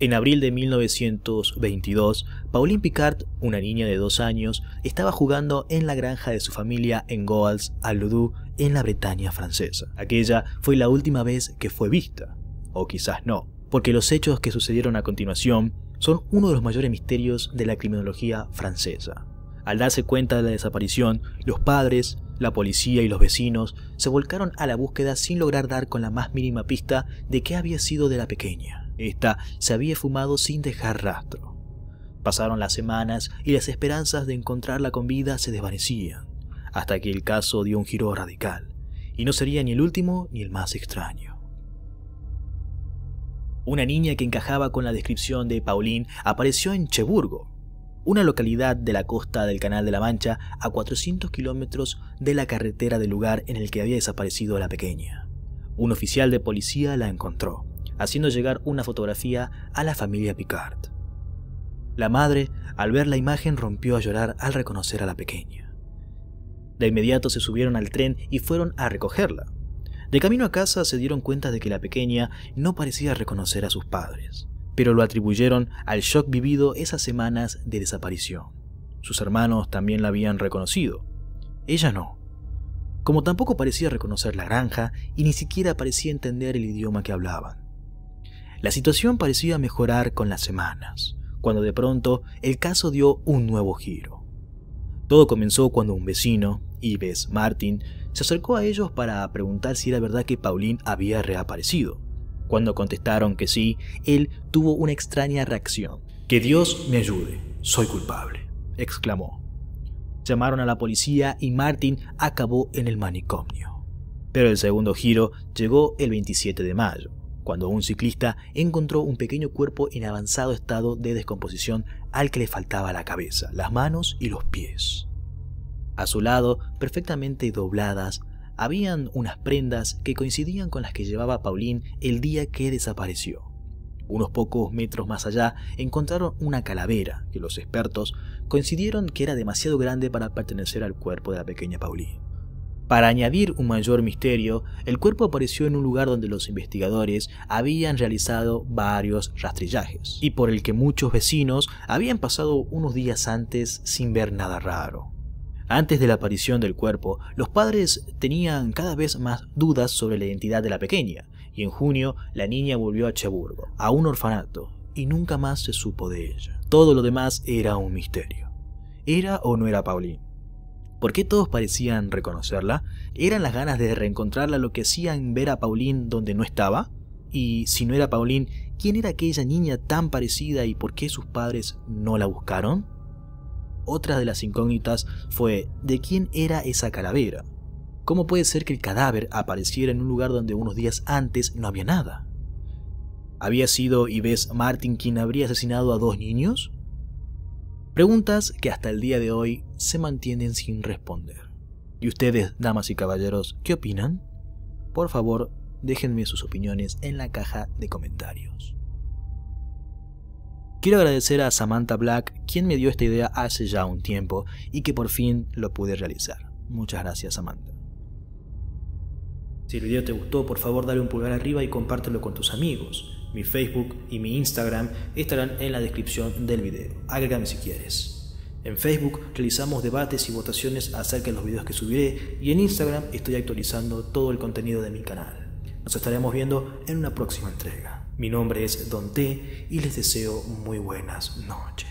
En abril de 1922, Pauline Picard, una niña de dos años, estaba jugando en la granja de su familia en Goals, al Ludú, en la Bretaña francesa. Aquella fue la última vez que fue vista, o quizás no, porque los hechos que sucedieron a continuación son uno de los mayores misterios de la criminología francesa. Al darse cuenta de la desaparición, los padres, la policía y los vecinos se volcaron a la búsqueda sin lograr dar con la más mínima pista de qué había sido de la pequeña. Esta se había fumado sin dejar rastro. Pasaron las semanas y las esperanzas de encontrarla con vida se desvanecían, hasta que el caso dio un giro radical, y no sería ni el último ni el más extraño. Una niña que encajaba con la descripción de Pauline apareció en Cheburgo, una localidad de la costa del Canal de la Mancha a 400 kilómetros de la carretera del lugar en el que había desaparecido la pequeña. Un oficial de policía la encontró haciendo llegar una fotografía a la familia Picard. La madre, al ver la imagen, rompió a llorar al reconocer a la pequeña. De inmediato se subieron al tren y fueron a recogerla. De camino a casa se dieron cuenta de que la pequeña no parecía reconocer a sus padres, pero lo atribuyeron al shock vivido esas semanas de desaparición. Sus hermanos también la habían reconocido. Ella no. Como tampoco parecía reconocer la granja y ni siquiera parecía entender el idioma que hablaban. La situación parecía mejorar con las semanas, cuando de pronto el caso dio un nuevo giro. Todo comenzó cuando un vecino, Ives Martin, se acercó a ellos para preguntar si era verdad que Pauline había reaparecido. Cuando contestaron que sí, él tuvo una extraña reacción. Que Dios me ayude, soy culpable, exclamó. Llamaron a la policía y Martin acabó en el manicomio. Pero el segundo giro llegó el 27 de mayo, cuando un ciclista encontró un pequeño cuerpo en avanzado estado de descomposición al que le faltaba la cabeza, las manos y los pies. A su lado, perfectamente dobladas, habían unas prendas que coincidían con las que llevaba Pauline el día que desapareció. Unos pocos metros más allá encontraron una calavera que los expertos coincidieron que era demasiado grande para pertenecer al cuerpo de la pequeña Pauline. Para añadir un mayor misterio, el cuerpo apareció en un lugar donde los investigadores habían realizado varios rastrillajes, y por el que muchos vecinos habían pasado unos días antes sin ver nada raro. Antes de la aparición del cuerpo, los padres tenían cada vez más dudas sobre la identidad de la pequeña, y en junio la niña volvió a Cheburgo, a un orfanato, y nunca más se supo de ella. Todo lo demás era un misterio. ¿Era o no era Pauline? ¿Por qué todos parecían reconocerla? ¿Eran las ganas de reencontrarla lo que hacían ver a Pauline donde no estaba? Y si no era Pauline, ¿quién era aquella niña tan parecida y por qué sus padres no la buscaron? Otra de las incógnitas fue de quién era esa calavera. ¿Cómo puede ser que el cadáver apareciera en un lugar donde unos días antes no había nada? ¿Había sido Yves Martin quien habría asesinado a dos niños? Preguntas que hasta el día de hoy se mantienen sin responder. ¿Y ustedes, damas y caballeros, qué opinan? Por favor, déjenme sus opiniones en la caja de comentarios. Quiero agradecer a Samantha Black, quien me dio esta idea hace ya un tiempo y que por fin lo pude realizar. Muchas gracias, Samantha. Si el video te gustó, por favor dale un pulgar arriba y compártelo con tus amigos. Mi Facebook y mi Instagram estarán en la descripción del video. Agregame si quieres. En Facebook realizamos debates y votaciones acerca de los videos que subiré y en Instagram estoy actualizando todo el contenido de mi canal. Nos estaremos viendo en una próxima entrega. Mi nombre es Don T y les deseo muy buenas noches.